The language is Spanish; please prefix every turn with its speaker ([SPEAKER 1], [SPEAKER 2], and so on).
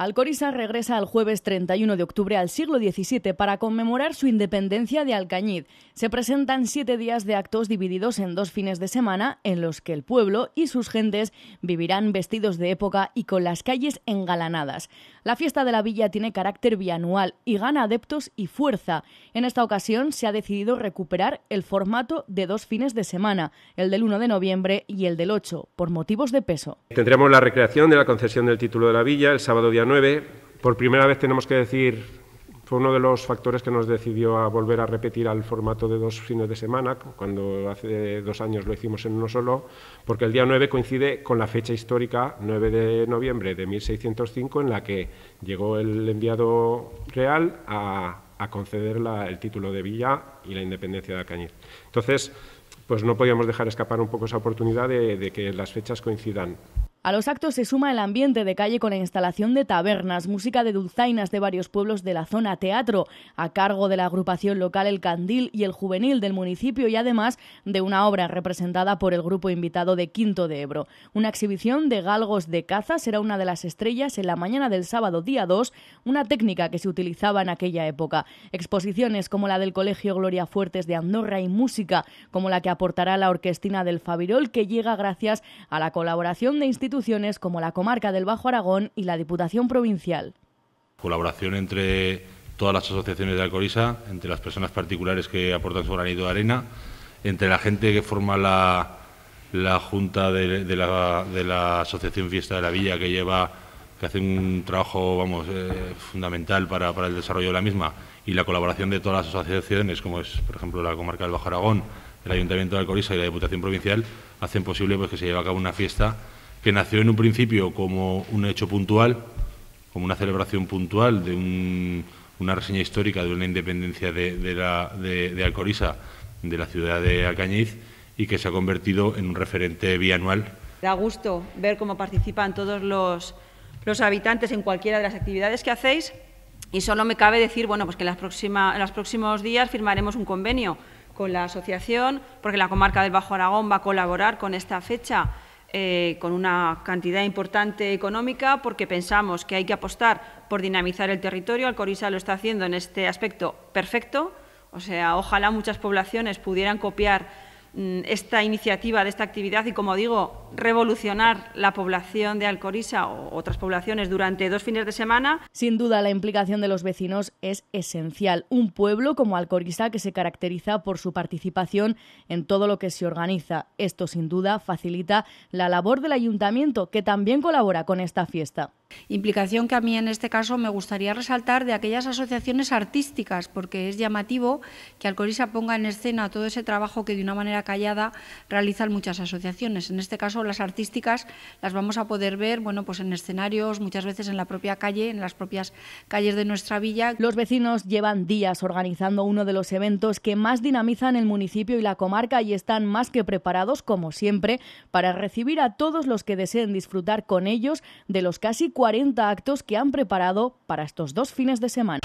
[SPEAKER 1] Alcoriza regresa al jueves 31 de octubre al siglo XVII para conmemorar su independencia de Alcañiz. Se presentan siete días de actos divididos en dos fines de semana en los que el pueblo y sus gentes vivirán vestidos de época y con las calles engalanadas. La fiesta de la villa tiene carácter bianual y gana adeptos y fuerza. En esta ocasión se ha decidido recuperar el formato de dos fines de semana, el del 1 de noviembre y el del 8, por motivos de peso.
[SPEAKER 2] Tendremos la recreación de la concesión del título de la villa el sábado día por primera vez tenemos que decir, fue uno de los factores que nos decidió a volver a repetir al formato de dos fines de semana, cuando hace dos años lo hicimos en uno solo, porque el día 9 coincide con la fecha histórica, 9 de noviembre de 1605, en la que llegó el enviado real a, conceder el título de villa y la independencia de Acañiz. Entonces, pues no podíamos dejar escapar un poco esa oportunidad de que las fechas coincidan.
[SPEAKER 1] A los actos se suma el ambiente de calle con la instalación de tabernas, música de dulzainas de varios pueblos de la zona, teatro a cargo de la agrupación local El Candil y el Juvenil del municipio y además de una obra representada por el grupo invitado de Quinto de Ebro. Una exhibición de galgos de caza será una de las estrellas en la mañana del sábado día 2, una técnica que se utilizaba en aquella época. Exposiciones como la del Colegio Gloria Fuertes de Andorra y música como la que aportará la Orquestina del Fabirol que llega gracias a la colaboración de instituciones como la Comarca del Bajo Aragón y la Diputación Provincial.
[SPEAKER 3] Colaboración entre todas las asociaciones de Alcoriza, entre las personas particulares que aportan su granito de arena, entre la gente que forma la, Junta de, la, Asociación Fiesta de la Villa, que lleva que hace un trabajo vamos eh, fundamental para, el desarrollo de la misma, y la colaboración de todas las asociaciones, como es, por ejemplo, la Comarca del Bajo Aragón, el Ayuntamiento de Alcoriza y la Diputación Provincial hacen posible pues, que se lleve a cabo una fiesta que nació en un principio como un hecho puntual, como una celebración puntual de una reseña histórica de una independencia de, de, Alcoriza, de la ciudad de Alcañiz, y que se ha convertido en un referente bianual.
[SPEAKER 4] Da gusto ver cómo participan todos los, los habitantes en cualquiera de las actividades que hacéis y solo me cabe decir bueno, pues que las próxima, en los próximos días firmaremos un convenio con la asociación, porque la comarca del Bajo Aragón va a colaborar con esta fecha eh, con una cantidad importante económica porque pensamos que hay que apostar por dinamizar el territorio. Alcoriza lo está haciendo en este aspecto perfecto. O sea, ojalá muchas poblaciones pudieran copiar mm, esta iniciativa de esta actividad y, como digo, revolucionar la población de Alcoriza o otras poblaciones durante dos fines de semana.
[SPEAKER 1] Sin duda, la implicación de los vecinos es esencial. Un pueblo como Alcoriza que se caracteriza por su participación en todo lo que se organiza. Esto, sin duda, facilita la labor del ayuntamiento, que también colabora con esta fiesta. Implicación que a mí
[SPEAKER 4] en este caso me gustaría resaltar de aquellas asociaciones artísticas, porque es llamativo que Alcoriza ponga en escena todo ese trabajo que de una manera callada realizan muchas asociaciones. En este caso, las artísticas las vamos a poder ver bueno, pues en escenarios, muchas veces en la propia
[SPEAKER 1] calle, en las propias calles de nuestra villa. Los vecinos llevan días organizando uno de los eventos que más dinamizan el municipio y la comarca y están más que preparados, como siempre, para recibir a todos los que deseen disfrutar con ellos de los casi 40 actos que han preparado para estos dos fines de semana.